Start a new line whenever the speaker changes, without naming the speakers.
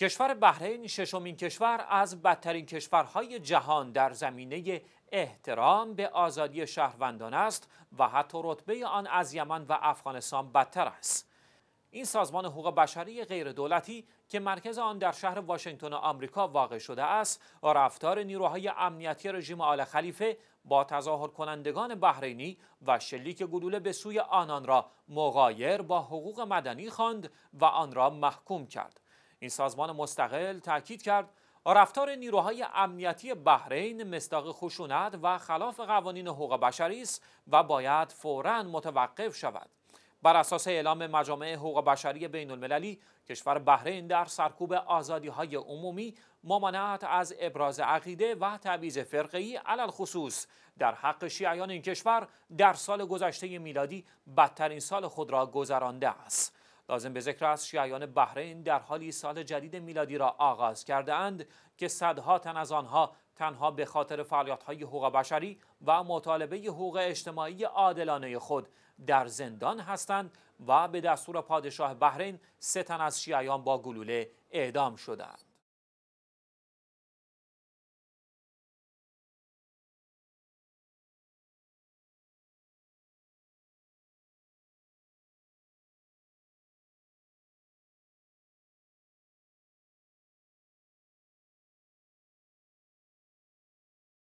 کشور بحرین ششمین کشور از بدترین کشورهای جهان در زمینه احترام به آزادی شهروندان است و حتی رتبه آن از یمن و افغانستان بدتر است. این سازمان حقوق بشری غیر دولتی که مرکز آن در شهر واشنگتن آمریکا واقع شده است رفتار نیروهای امنیتی رژیم آل خلیفه با تظاهر کنندگان بحرینی و شلیک گلوله به سوی آنان را مغایر با حقوق مدنی خواند و آن را محکوم کرد این سازمان مستقل تاکید کرد رفتار نیروهای امنیتی بحرین مستاق خشونت و خلاف قوانین حقوق بشری است و باید فورا متوقف شود بر اساس اعلام مجامع حقوق بشری بین المللی کشور بحرین در سرکوب آزادی های عمومی ممانعت از ابراز عقیده و تعویض فرقی علل خصوص در حق شیعیان این کشور در سال گذشته میلادی بدترین سال خود را گذرانده است لازم به ذکر است شیعیان بحرین در حالی سال جدید میلادی را آغاز کرده که صدها تن از آنها تنها به خاطر های حقوق بشری و مطالبه حقوق اجتماعی عادلانه خود در زندان هستند و به دستور پادشاه بحرین سه تن از شیعیان با گلوله اعدام شدند.